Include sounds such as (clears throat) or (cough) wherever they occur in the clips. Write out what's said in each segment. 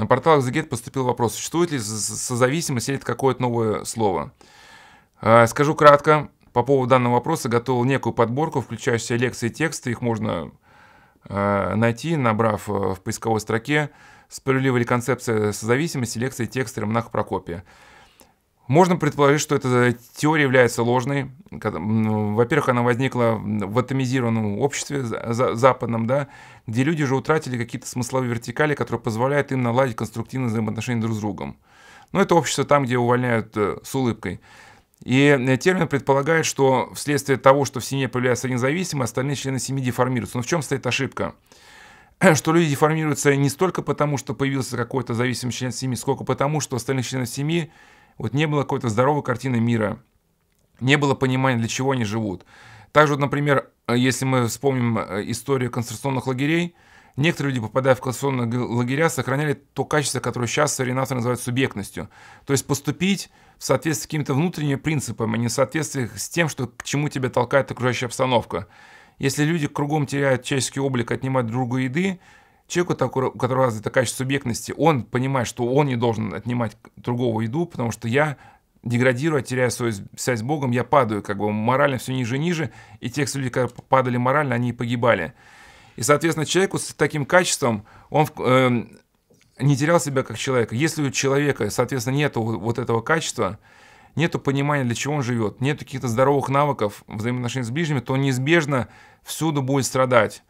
На порталах Загет поступил вопрос, существует ли созависимость или это какое-то новое слово. А, скажу кратко, по поводу данного вопроса готовил некую подборку, включающую лекции и тексты, их можно а, найти, набрав э, в поисковой строке «Справедлива ли концепция созависимости лекции тексты Ромнаха Прокопия». Можно предположить, что эта теория является ложной. Ну, во-первых, она возникла в атомизированном обществе западном, да, где люди уже утратили какие-то смысловые вертикали, которые позволяют им наладить конструктивные взаимоотношения друг с другом. Но ну, это общество там, где увольняют э, с улыбкой. И э, термин предполагает, что вследствие того, что в семье появляется один остальные члены семьи деформируются. Но в чем стоит ошибка? (clears throat) Что люди деформируются не столько потому, что появился какой-то зависимый член семьи, сколько потому, что остальные члены семьи вот не было какой-то здоровой картины мира, не было понимания, для чего они живут. Также, вот, например, э, если мы вспомним э, историю концентрационных лагерей, некоторые люди, попадая в концентрационные лагеря, сохраняли то качество, которое сейчас современные называют субъектностью. То есть поступить в соответствии с какими-то внутренними принципами, а не в соответствии с тем, что, к чему тебя толкает окружающая обстановка. Если люди кругом теряют человеческий облик, отнимают друга еды, человеку, у которого развито качество субъектности, он понимает, что он не должен отнимать другого еду, потому что я деградирую, теряю свою связь с Богом, я падаю как бы морально все ниже и ниже, и те, кто люди, которые падали морально, они погибали. И, соответственно, человеку с таким качеством, он э, не терял себя как человека. Если у человека, соответственно, нет вот этого качества, нет понимания, для чего он живет, нет каких-то здоровых навыков взаимоотношений с ближними, то он неизбежно всюду будет страдать.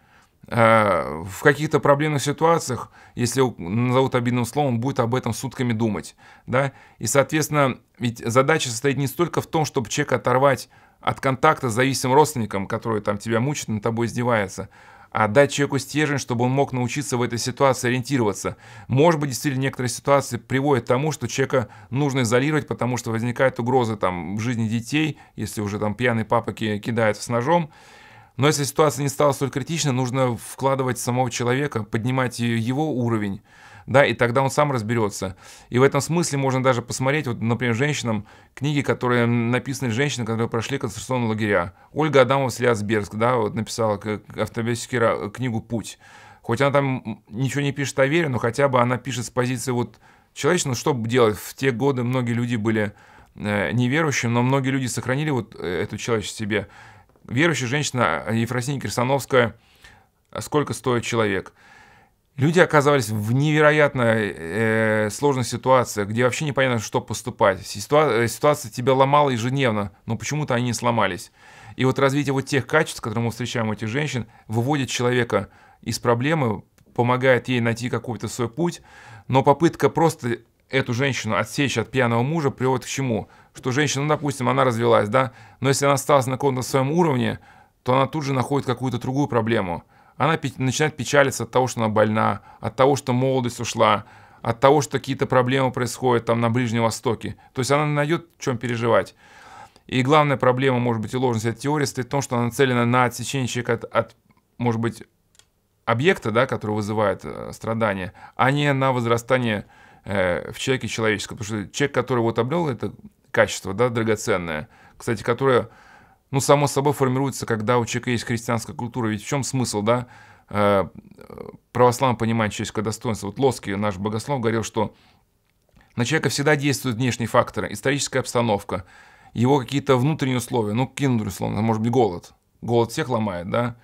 Э, в каких-то проблемных ситуациях, если назовут обидным словом, будет об этом сутками думать. Да? И, соответственно, ведь задача состоит не столько в том, чтобы человека оторвать от контакта с зависимым родственником, который там тебя мучит, над тобой издевается, а дать человеку стержень, чтобы он мог научиться в этой ситуации ориентироваться. Может быть, действительно, некоторые ситуации приводят к тому, что человека нужно изолировать, потому что возникает угроза там, в жизни детей, если уже там пьяный папа кидается с ножом, но если ситуация не стала столь критичной, нужно вкладывать самого человека, поднимать его уровень, да, и тогда он сам разберется. И в этом смысле можно даже посмотреть, вот, например, женщинам книги, которые написаны женщинам, которые прошли концентрационные лагеря. Ольга Адамова Слязберск, да, вот написала автобиографическую книгу «Путь». Хоть она там ничего не пишет о вере, но хотя бы она пишет с позиции вот человечества, ну, что делать. В те годы многие люди были э, неверующим, но многие люди сохранили вот э, эту человечность себе верующая женщина Ефросиния Кирсановская «А «Сколько стоит человек?». Люди оказывались в невероятно э, сложной ситуации, где вообще непонятно, что поступать. Ситуа- э, ситуация тебя ломала ежедневно, но почему-то они не сломались. И вот развитие вот тех качеств, которые мы встречаем у этих женщин, выводит человека из проблемы, помогает ей найти какой-то свой путь, но попытка просто эту женщину отсечь от пьяного мужа приводит к чему? Что женщина, ну, допустим, она развелась, да, но если она осталась на каком-то своем уровне, то она тут же находит какую-то другую проблему. Она начинает печалиться от того, что она больна, от того, что молодость ушла, от того, что какие-то проблемы происходят там на Ближнем Востоке. То есть она найдет, в чем переживать. И главная проблема, может быть, и ложность этой теории стоит в том, что она нацелена на отсечение человека от, от может быть, объекта, да, который вызывает э, страдания, а не на возрастание Э, в человеке человеческом. Потому что человек, который вот обрел это качество, да, драгоценное, кстати, которое, ну, само собой формируется, когда у человека есть христианская культура. Ведь в чем смысл, да, э, православного понимания человеческого достоинства? Вот Лоски, наш богослов, говорил, что на человека всегда действуют внешние факторы, историческая обстановка, его какие-то внутренние условия, ну, кинули условно, может быть, голод. Голод всех ломает, да,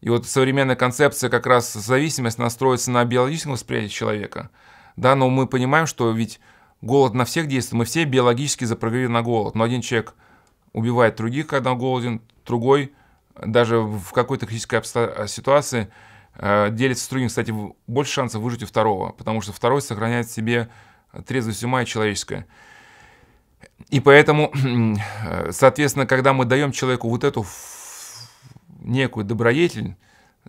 и вот современная концепция как раз зависимость настроится на биологическом восприятии человека – да, но мы понимаем, что ведь голод на всех действует, мы все биологически запрограммированы на голод, но один человек убивает других, когда он голоден, другой даже в какой-то критической э, ситуации э, делится с другим, кстати, больше шансов выжить у второго, потому что второй сохраняет в себе трезвость ума и человеческое. И поэтому, (clears throat) э, соответственно, когда мы даем человеку вот эту некую добродетель,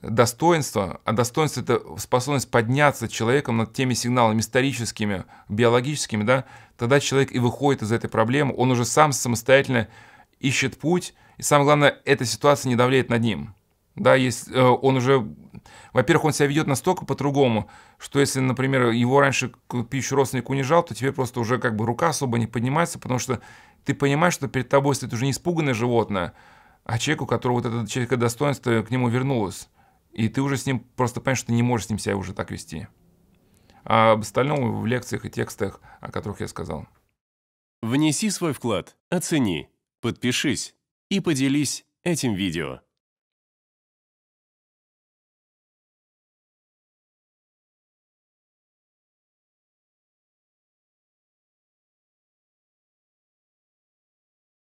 достоинство, а достоинство – это способность подняться человеком над теми сигналами историческими, биологическими, да, тогда человек и выходит из этой проблемы, он уже сам самостоятельно ищет путь, и самое главное, эта ситуация не давляет над ним. Да, есть, э, он уже, во-первых, он себя ведет настолько по-другому, что если, например, его раньше пищу родственник унижал, то теперь просто уже как бы рука особо не поднимается, потому что ты понимаешь, что перед тобой стоит уже не испуганное животное, а человек, у которого вот это человека достоинство к нему вернулось. И ты уже с ним просто понимаешь, что ты не можешь с ним себя уже так вести. А об остальном в лекциях и текстах, о которых я сказал. Внеси свой вклад, оцени, подпишись и поделись этим видео.